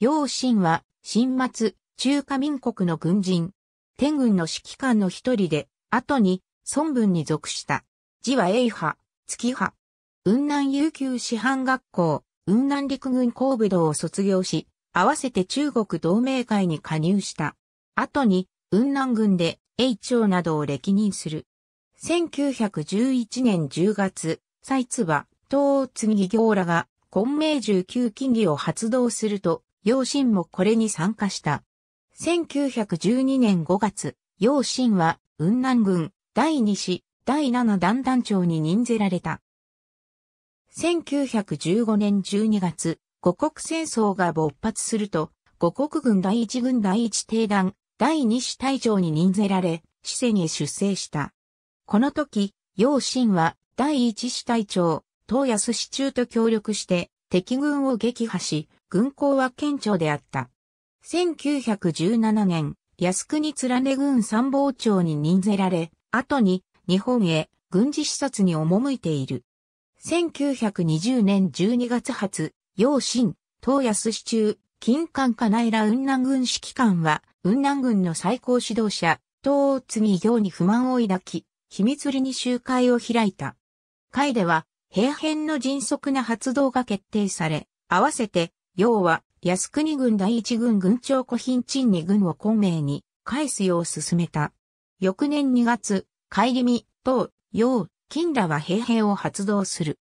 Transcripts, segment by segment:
楊信は、新末、中華民国の軍人。天軍の指揮官の一人で、後に、孫文に属した。字は英派、月派。雲南悠久師範学校、雲南陸軍工部道を卒業し、合わせて中国同盟会に加入した。後に、雲南軍で、英長などを歴任する。1911年10月、蔡津は、東津義行らが、混明19金儀を発動すると、楊信もこれに参加した。1912年5月、楊信は雲南軍第2師第7団団長に任ぜられた。1915年12月、五国戦争が勃発すると、五国軍第1軍第1定団第2師隊長に任ぜられ、市政へ出征した。この時、楊信は第1師隊長、東安市中と協力して敵軍を撃破し、軍港は顕著であった。1917年、靖国連れ軍参謀長に任せられ、後に日本へ軍事視察に赴いている。1920年12月発、楊新、東安市中、金管家内ら雲南軍指揮官は、雲南軍の最高指導者、東次行に不満を抱き、秘密裏に集会を開いた。会では、平変の迅速な発動が決定され、合わせて要は、靖国軍第一軍軍長古品陳に軍を孔明に返すよう進めた。翌年2月、帰り見、東、要、金らは兵変を発動する。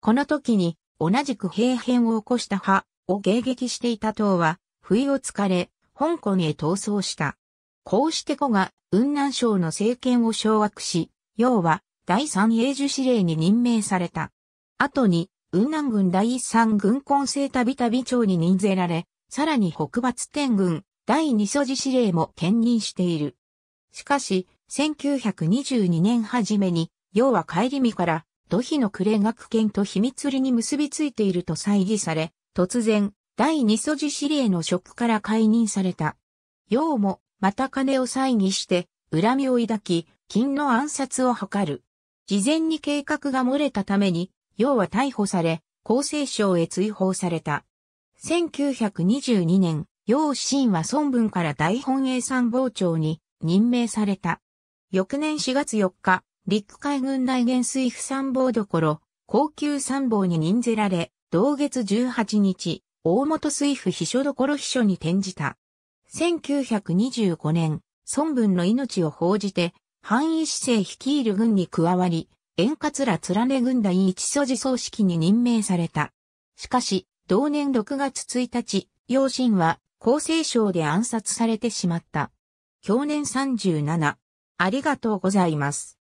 この時に、同じく兵変を起こした派を迎撃していた党は、不意をつかれ、香港へ逃走した。こうして子が、雲南省の政権を掌握し、要は、第三英樹司令に任命された。後に、雲南軍第三軍根成たびたび長に任ぜられ、さらに北伐天軍第二祖寺司令も兼任している。しかし、1922年初めに、要は帰り身から、土肥の暮れ学研と秘密裏に結びついていると再議され、突然、第二素寺司令の職から解任された。要も、また金を再議して、恨みを抱き、金の暗殺を図る。事前に計画が漏れたために、要は逮捕され、厚生省へ追放された。1922年、要真は孫文から大本営参謀長に任命された。翌年4月4日、陸海軍大元水府参謀どころ、高級参謀に任ぜられ、同月18日、大本水府秘書どころ秘書に転じた。1925年、孫文の命を報じて、範囲姿政率いる軍に加わり、円ら連れ軍団一所寺葬式に任命された。しかし、同年6月1日、養親は厚生省で暗殺されてしまった。享年37。ありがとうございます。